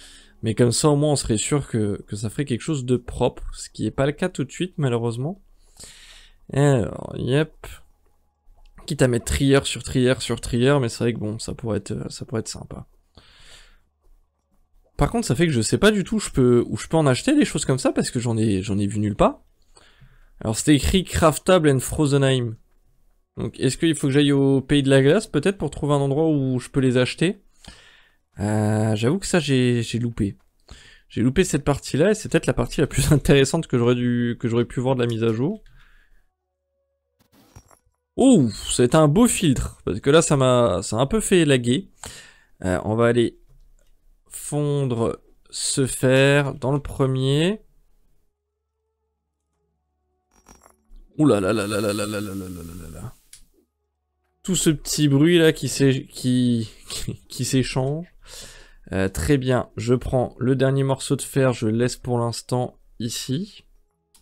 Mais comme ça au moins on serait sûr que, que ça ferait quelque chose de propre, ce qui n'est pas le cas tout de suite malheureusement. Alors, yep, Quitte à mettre trier sur trier sur trier, mais c'est vrai que bon, ça pourrait être, euh, ça pourrait être sympa. Par contre, ça fait que je sais pas du tout je peux, où je peux en acheter des choses comme ça, parce que j'en ai, j'en ai vu nulle part. Alors c'était écrit Craftable and Frozenheim. Donc est-ce qu'il faut que j'aille au Pays de la Glace, peut-être, pour trouver un endroit où je peux les acheter euh, J'avoue que ça, j'ai loupé. J'ai loupé cette partie-là, et c'est peut-être la partie la plus intéressante que j'aurais dû, que j'aurais pu voir de la mise à jour. Ouh, c'est un beau filtre, parce que là, ça m'a un peu fait laguer. on va aller fondre ce fer dans le premier. Ouh là là Tout ce petit bruit là qui s'échange. Qui, qui, très bien, je prends le dernier morceau de fer, je laisse pour l'instant ici.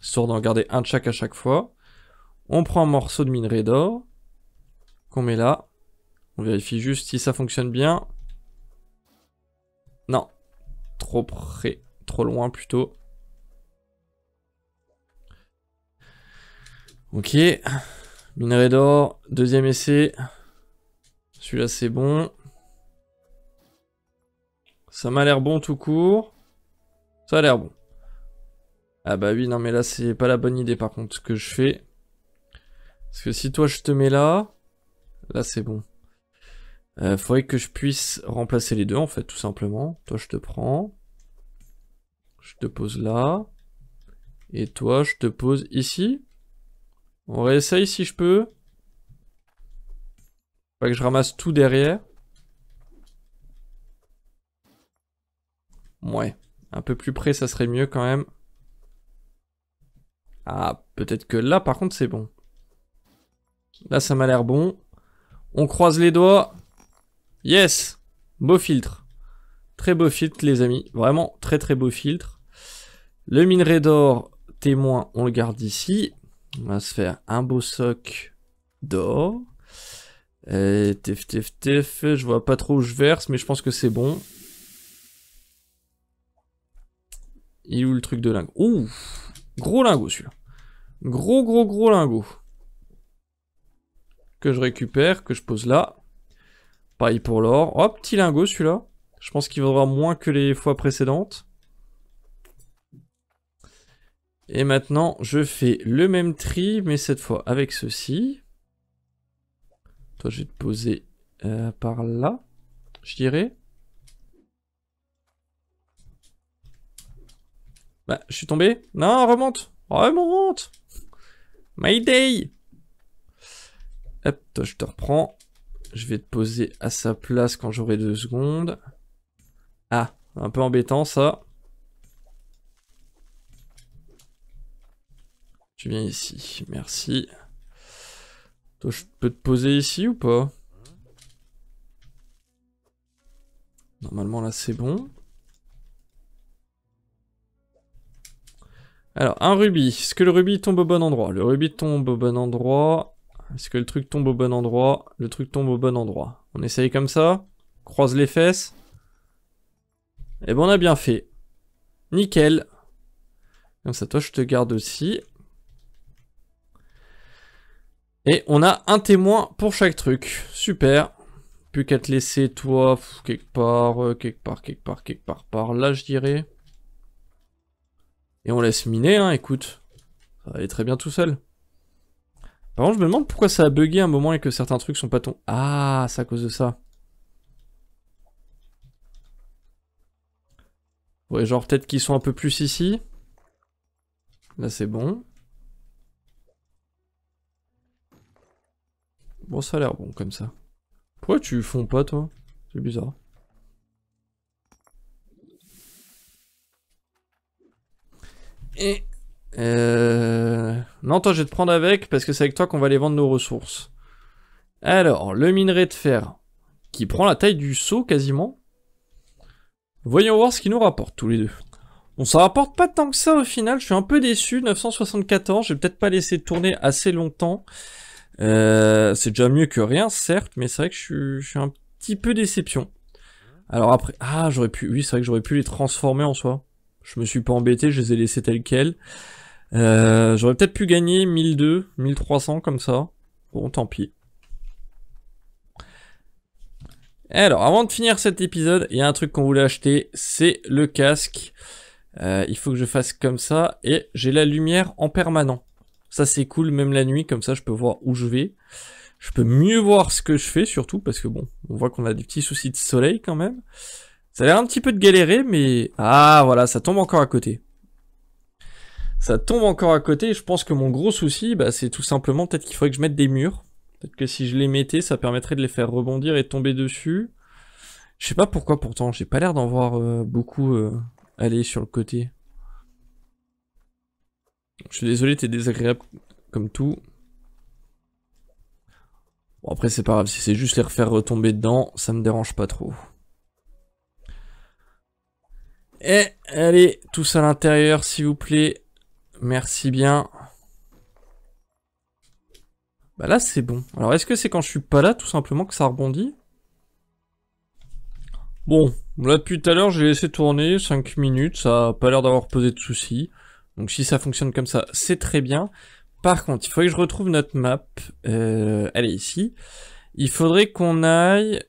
Sort d'en garder un de chaque à chaque fois. On prend un morceau de minerai d'or qu'on met là. On vérifie juste si ça fonctionne bien. Non. Trop près. Trop loin plutôt. Ok. Minerai d'or. Deuxième essai. Celui-là c'est bon. Ça m'a l'air bon tout court. Ça a l'air bon. Ah bah oui, non mais là c'est pas la bonne idée par contre ce que je fais. Parce que si toi je te mets là, là c'est bon. Il euh, faudrait que je puisse remplacer les deux en fait, tout simplement. Toi je te prends, je te pose là, et toi je te pose ici. On réessaye si je peux. Pas que je ramasse tout derrière. Ouais, un peu plus près ça serait mieux quand même. Ah, peut-être que là par contre c'est bon. Là, ça m'a l'air bon. On croise les doigts. Yes Beau filtre. Très beau filtre, les amis. Vraiment, très très beau filtre. Le minerai d'or témoin, on le garde ici. On va se faire un beau soc d'or. Euh, je vois pas trop où je verse, mais je pense que c'est bon. Il est où le truc de lingot Ouh Gros lingot, celui-là. Gros, gros, gros lingot que je récupère, que je pose là. Pareil pour l'or. Oh, petit lingot celui-là. Je pense qu'il va avoir moins que les fois précédentes. Et maintenant, je fais le même tri, mais cette fois avec ceci. Toi, je vais te poser euh, par là, je dirais. Bah, je suis tombé. Non, remonte oh, Remonte My day Hop, toi, je te reprends. Je vais te poser à sa place quand j'aurai deux secondes. Ah, un peu embêtant ça. Tu viens ici, merci. Toi, je peux te poser ici ou pas Normalement, là, c'est bon. Alors, un rubis. Est-ce que le rubis tombe au bon endroit Le rubis tombe au bon endroit. Est-ce que le truc tombe au bon endroit Le truc tombe au bon endroit. On essaye comme ça. Croise les fesses. Et eh ben on a bien fait. Nickel. Comme ça, toi, je te garde aussi. Et on a un témoin pour chaque truc. Super. Plus qu'à te laisser, toi, quelque part, euh, quelque part, quelque part, quelque part, par là, je dirais. Et on laisse miner, hein, écoute. Ça va aller très bien tout seul. Par contre, je me demande pourquoi ça a bugué un moment et que certains trucs sont pas ton. Ah, c'est à cause de ça. Ouais, genre peut-être qu'ils sont un peu plus ici. Là, c'est bon. Bon, ça a l'air bon comme ça. Pourquoi tu fonds pas, toi C'est bizarre. Et euh... Non, toi, je vais te prendre avec, parce que c'est avec toi qu'on va aller vendre nos ressources. Alors, le minerai de fer, qui prend la taille du seau, quasiment. Voyons voir ce qu'il nous rapporte, tous les deux. Bon, ça rapporte pas tant que ça, au final. Je suis un peu déçu, 974. Je peut-être pas laissé tourner assez longtemps. Euh... C'est déjà mieux que rien, certes, mais c'est vrai que je suis... un petit peu déception. Alors après... Ah, j'aurais pu... Oui, c'est vrai que j'aurais pu les transformer en soi. Je me suis pas embêté, je les ai laissés tels quels. Euh, j'aurais peut-être pu gagner 1200, 1300 comme ça. Bon, tant pis. Alors, avant de finir cet épisode, il y a un truc qu'on voulait acheter, c'est le casque. Euh, il faut que je fasse comme ça, et j'ai la lumière en permanent. Ça c'est cool, même la nuit, comme ça je peux voir où je vais. Je peux mieux voir ce que je fais, surtout, parce que bon, on voit qu'on a des petits soucis de soleil quand même. Ça a l'air un petit peu de galérer, mais... Ah, voilà, ça tombe encore à côté ça tombe encore à côté. Je pense que mon gros souci, bah, c'est tout simplement peut-être qu'il faudrait que je mette des murs. Peut-être que si je les mettais, ça permettrait de les faire rebondir et tomber dessus. Je sais pas pourquoi pourtant, j'ai pas l'air d'en voir euh, beaucoup euh, aller sur le côté. Je suis désolé, t'es désagréable comme tout. Bon après c'est pas grave, si c'est juste les refaire retomber dedans, ça me dérange pas trop. Et eh, allez, tous à l'intérieur s'il vous plaît. Merci bien. Bah là, c'est bon. Alors, est-ce que c'est quand je suis pas là, tout simplement, que ça rebondit Bon, là depuis tout à l'heure, j'ai laissé tourner 5 minutes, ça a pas l'air d'avoir posé de soucis. Donc si ça fonctionne comme ça, c'est très bien. Par contre, il faudrait que je retrouve notre map. Allez euh, elle est ici. Il faudrait qu'on aille...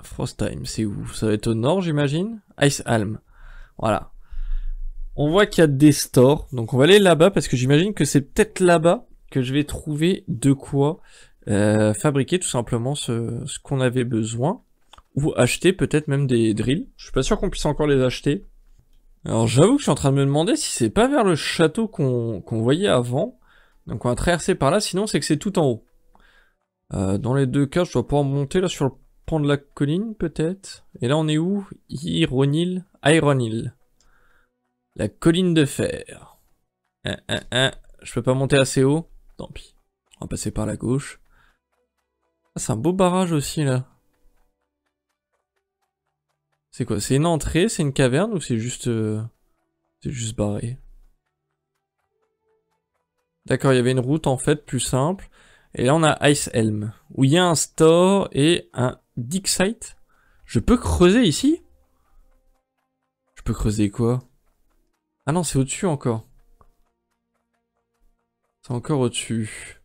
Frostheim, c'est où Ça va être au nord, j'imagine Ice Alm. Voilà. On voit qu'il y a des stores. Donc on va aller là-bas parce que j'imagine que c'est peut-être là-bas que je vais trouver de quoi euh, fabriquer tout simplement ce, qu'on avait besoin. Ou acheter peut-être même des drills. Je suis pas sûr qu'on puisse encore les acheter. Alors j'avoue que je suis en train de me demander si c'est pas vers le château qu'on voyait avant. Donc on va traverser par là, sinon c'est que c'est tout en haut. Euh, dans les deux cas, je dois pouvoir monter là sur le pont de la colline peut-être. Et là on est où Ironil Ironil. La colline de fer. Je peux pas monter assez haut Tant pis. On va passer par la gauche. Ah, c'est un beau barrage aussi, là. C'est quoi C'est une entrée C'est une caverne Ou c'est juste... Euh, c'est juste barré D'accord, il y avait une route, en fait, plus simple. Et là, on a Ice Helm, où il y a un store et un dig site. Je peux creuser ici Je peux creuser quoi ah non, c'est au-dessus encore. C'est encore au-dessus.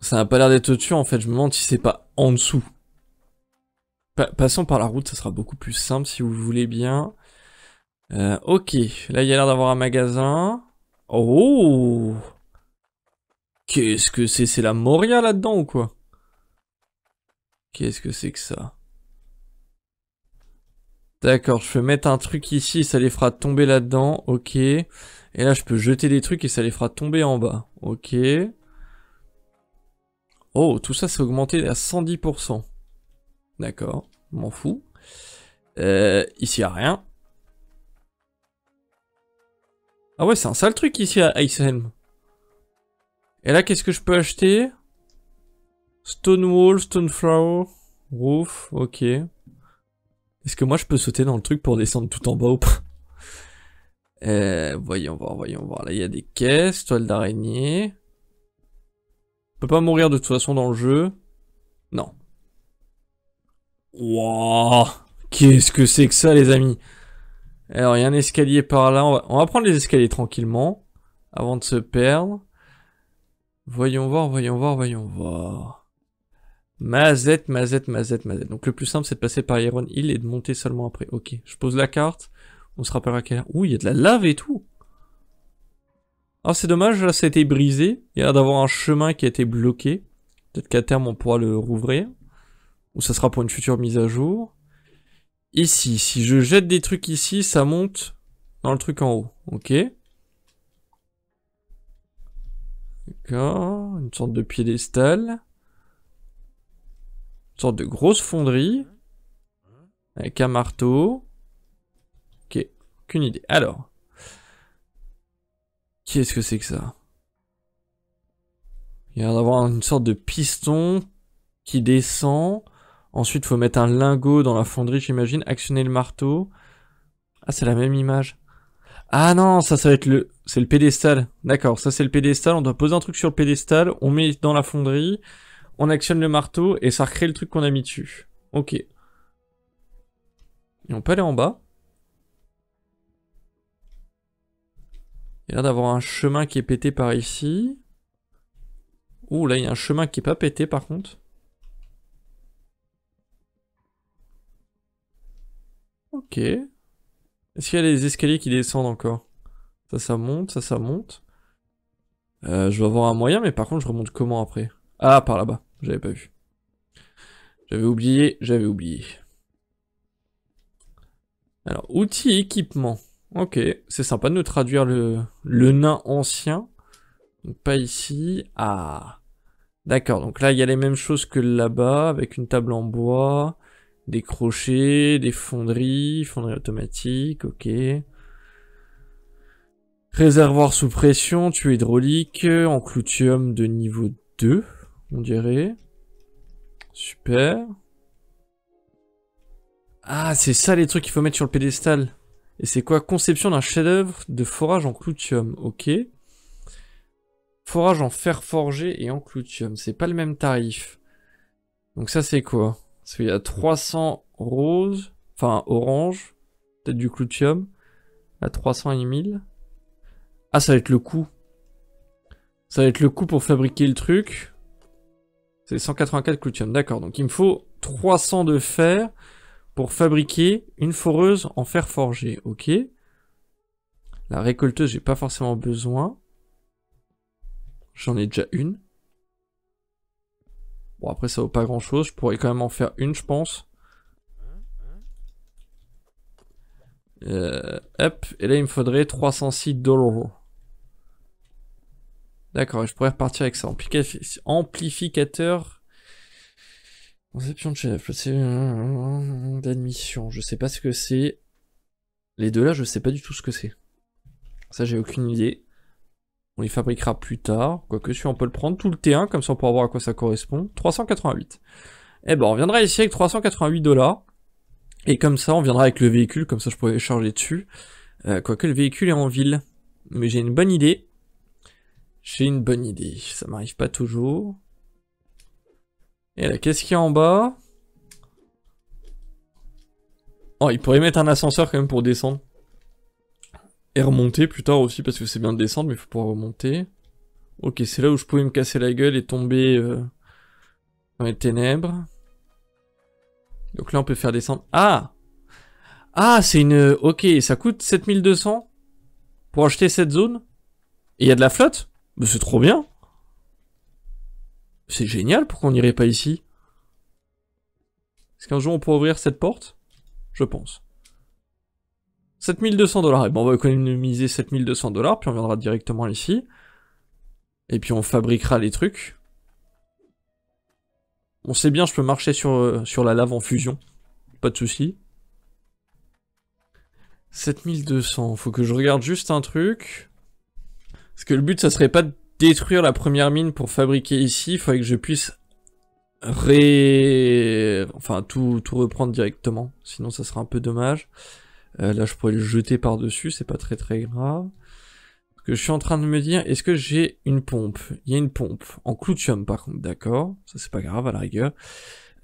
Ça n'a pas l'air d'être au-dessus, en fait. Je me demande si c'est pas en dessous. passons par la route, ça sera beaucoup plus simple si vous voulez bien. Euh, ok, là, il y a l'air d'avoir un magasin. Oh Qu'est-ce que c'est C'est la Moria là-dedans ou quoi Qu'est-ce que c'est que ça D'accord, je peux mettre un truc ici ça les fera tomber là-dedans. Ok. Et là, je peux jeter des trucs et ça les fera tomber en bas. Ok. Oh, tout ça, c'est augmenté à 110%. D'accord, m'en fous. Euh, ici, il a rien. Ah ouais, c'est un sale truc ici à Icehelm. Et là, qu'est-ce que je peux acheter Stone wall, stone flower, roof, ok. Est-ce que moi je peux sauter dans le truc pour descendre tout en bas ou pas euh, Voyons voir, voyons voir. Là, il y a des caisses, toile d'araignée. On peut pas mourir de toute façon dans le jeu. Non. Wouah Qu'est-ce que c'est que ça, les amis Alors, il y a un escalier par là. On va... on va prendre les escaliers tranquillement, avant de se perdre. Voyons voir, voyons voir, voyons voir. Mazette, Mazette, Mazette, Mazette. Donc le plus simple, c'est de passer par Iron Hill et de monter seulement après. Ok, je pose la carte. On se rappellera quelle... Ouh, il y a de la lave et tout Ah, c'est dommage, là, ça a été brisé. Il y a d'avoir un chemin qui a été bloqué. Peut-être qu'à terme, on pourra le rouvrir. Ou ça sera pour une future mise à jour. Ici, si je jette des trucs ici, ça monte dans le truc en haut. Ok. D'accord, une sorte de piédestal sorte de grosse fonderie. Avec un marteau. Ok, aucune idée. Alors. Qu'est-ce que c'est que ça Il y a d'avoir une sorte de piston qui descend. Ensuite, faut mettre un lingot dans la fonderie, j'imagine. Actionner le marteau. Ah, c'est la même image. Ah non, ça, ça va être le... C'est le pédestal. D'accord, ça, c'est le pédestal. On doit poser un truc sur le pédestal. On met dans la fonderie on actionne le marteau et ça recrée le truc qu'on a mis dessus. Ok. Et on peut aller en bas. Il y a l'air d'avoir un chemin qui est pété par ici. Ouh, là, il y a un chemin qui est pas pété, par contre. Ok. Est-ce qu'il y a des escaliers qui descendent encore Ça, ça monte, ça, ça monte. Euh, je vais avoir un moyen, mais par contre, je remonte comment après Ah, par là-bas. J'avais pas vu. J'avais oublié, j'avais oublié. Alors, outils, équipements. Ok, c'est sympa de nous traduire le, le nain ancien. Donc, pas ici. Ah. D'accord, donc là, il y a les mêmes choses que là-bas, avec une table en bois, des crochets, des fonderies, fonderies automatique, ok. Réservoir sous pression, tuyau hydraulique, en de niveau 2 on dirait. Super. Ah, c'est ça les trucs qu'il faut mettre sur le pédestal. Et c'est quoi Conception d'un chef-d'œuvre de forage en cloutium. Ok. Forage en fer forgé et en cloutium. C'est pas le même tarif. Donc ça, c'est quoi Parce qu'il y a 300 roses, enfin orange, peut-être du cloutium. À 300 et 1000. Ah, ça va être le coût. Ça va être le coût pour fabriquer le truc. C'est 184 clutium, d'accord. Donc il me faut 300 de fer pour fabriquer une foreuse en fer forgé, ok. La récolteuse, j'ai pas forcément besoin. J'en ai déjà une. Bon, après, ça vaut pas grand-chose. Je pourrais quand même en faire une, je pense. Euh, hop, et là, il me faudrait 306 dollars. D'accord, je pourrais repartir avec ça. Amplificateur. Conception de chef, c'est d'admission. Je sais pas ce que c'est. Les deux là, je sais pas du tout ce que c'est. Ça, j'ai aucune idée. On les fabriquera plus tard. Quoique, si on peut le prendre tout le T1, comme ça on pourra voir à quoi ça correspond. 388. Eh ben, on viendra ici avec 388 dollars. Et comme ça, on viendra avec le véhicule, comme ça je pourrais charger dessus. Euh, quoique le véhicule est en ville. Mais j'ai une bonne idée. J'ai une bonne idée, ça m'arrive pas toujours. Et là, qu'est-ce qu'il y a en bas Oh, il pourrait mettre un ascenseur quand même pour descendre. Et remonter plus tard aussi, parce que c'est bien de descendre, mais il faut pouvoir remonter. Ok, c'est là où je pouvais me casser la gueule et tomber euh, dans les ténèbres. Donc là, on peut faire descendre... Ah Ah, c'est une... Ok, ça coûte 7200 pour acheter cette zone. Et il y a de la flotte mais c'est trop bien. C'est génial, pourquoi on n'irait pas ici Est-ce qu'un jour on pourra ouvrir cette porte Je pense. 7200 dollars. Et eh bon, on va économiser 7200 dollars, puis on viendra directement ici. Et puis on fabriquera les trucs. On sait bien, je peux marcher sur, euh, sur la lave en fusion. Pas de soucis. 7200, faut que je regarde juste un truc. Parce que le but, ça serait pas de détruire la première mine pour fabriquer ici. Il faudrait que je puisse ré... Enfin, tout, tout reprendre directement. Sinon, ça serait un peu dommage. Euh, là, je pourrais le jeter par-dessus. C'est pas très très grave. Parce que je suis en train de me dire, est-ce que j'ai une pompe Il y a une pompe. En cloutium, par contre, d'accord. Ça, c'est pas grave, à la rigueur.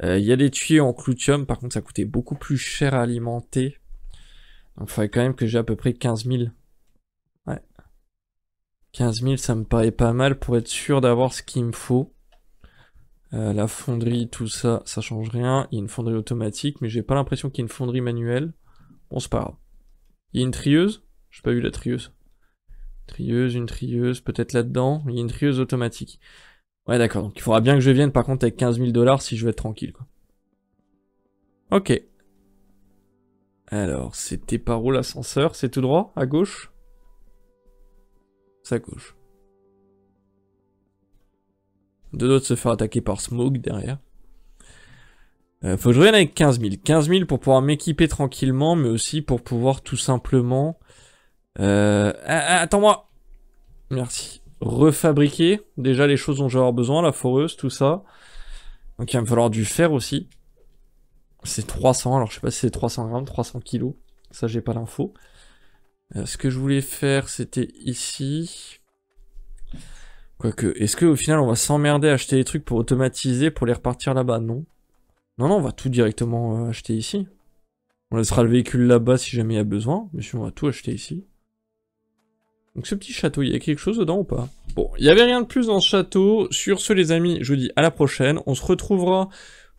Euh, il y a des tuyaux en cloutium. Par contre, ça coûtait beaucoup plus cher à alimenter. Donc, il faudrait quand même que j'ai à peu près 15 000 15 000, ça me paraît pas mal pour être sûr d'avoir ce qu'il me faut. Euh, la fonderie, tout ça, ça change rien. Il y a une fonderie automatique, mais j'ai pas l'impression qu'il y ait une fonderie manuelle. On se parle. Il y a une trieuse J'ai pas vu la trieuse. trieuse, une trieuse, peut-être là-dedans. Il y a une trieuse automatique. Ouais, d'accord. Donc il faudra bien que je vienne, par contre, avec 15 000 dollars si je veux être tranquille, Ok. Alors, c'était par où l'ascenseur C'est tout droit À gauche ça gauche. Deux autres se faire attaquer par Smoke derrière. Euh, faut que je revienne avec 15 000. 15 000 pour pouvoir m'équiper tranquillement, mais aussi pour pouvoir tout simplement... Euh, ah, ah, attends-moi Merci. Refabriquer déjà les choses dont j'ai besoin, la foreuse, tout ça. Donc il va me falloir du fer aussi. C'est 300, alors je sais pas si c'est 300 grammes, 300 kilos. Ça, j'ai pas l'info. Euh, ce que je voulais faire, c'était ici. Quoique, est-ce qu'au final, on va s'emmerder à acheter des trucs pour automatiser, pour les repartir là-bas Non. Non, non, on va tout directement euh, acheter ici. On laissera le véhicule là-bas si jamais il y a besoin, mais sinon on va tout acheter ici. Donc ce petit château, il y a quelque chose dedans ou pas Bon, il n'y avait rien de plus dans ce château. Sur ce les amis, je vous dis à la prochaine. On se retrouvera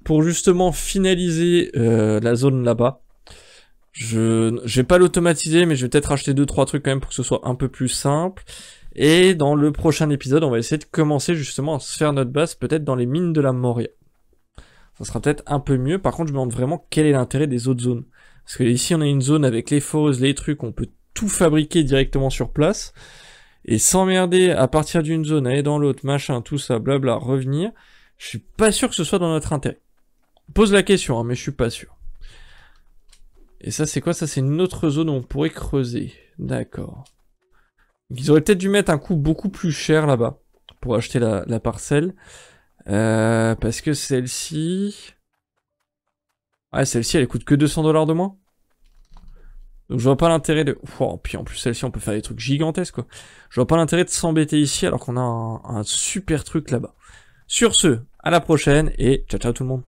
pour justement finaliser euh, la zone là-bas. Je, vais pas l'automatiser, mais je vais peut-être acheter deux trois trucs quand même pour que ce soit un peu plus simple. Et dans le prochain épisode, on va essayer de commencer justement à se faire notre base, peut-être dans les mines de la Moria. Ça sera peut-être un peu mieux. Par contre, je me demande vraiment quel est l'intérêt des autres zones. Parce que ici, on a une zone avec les fosses, les trucs, on peut tout fabriquer directement sur place. Et s'emmerder à partir d'une zone, aller dans l'autre, machin, tout ça, blabla, revenir, je suis pas sûr que ce soit dans notre intérêt. pose la question, hein, mais je suis pas sûr. Et ça, c'est quoi Ça, c'est une autre zone où on pourrait creuser. D'accord. Ils auraient peut-être dû mettre un coût beaucoup plus cher là-bas pour acheter la, parcelle. Euh, parce que celle-ci... Ah, celle-ci, elle coûte que 200 dollars de moins. Donc je vois pas l'intérêt de... Oh, puis en plus, celle-ci, on peut faire des trucs gigantesques, quoi. Je vois pas l'intérêt de s'embêter ici alors qu'on a un, un super truc là-bas. Sur ce, à la prochaine et ciao ciao tout le monde.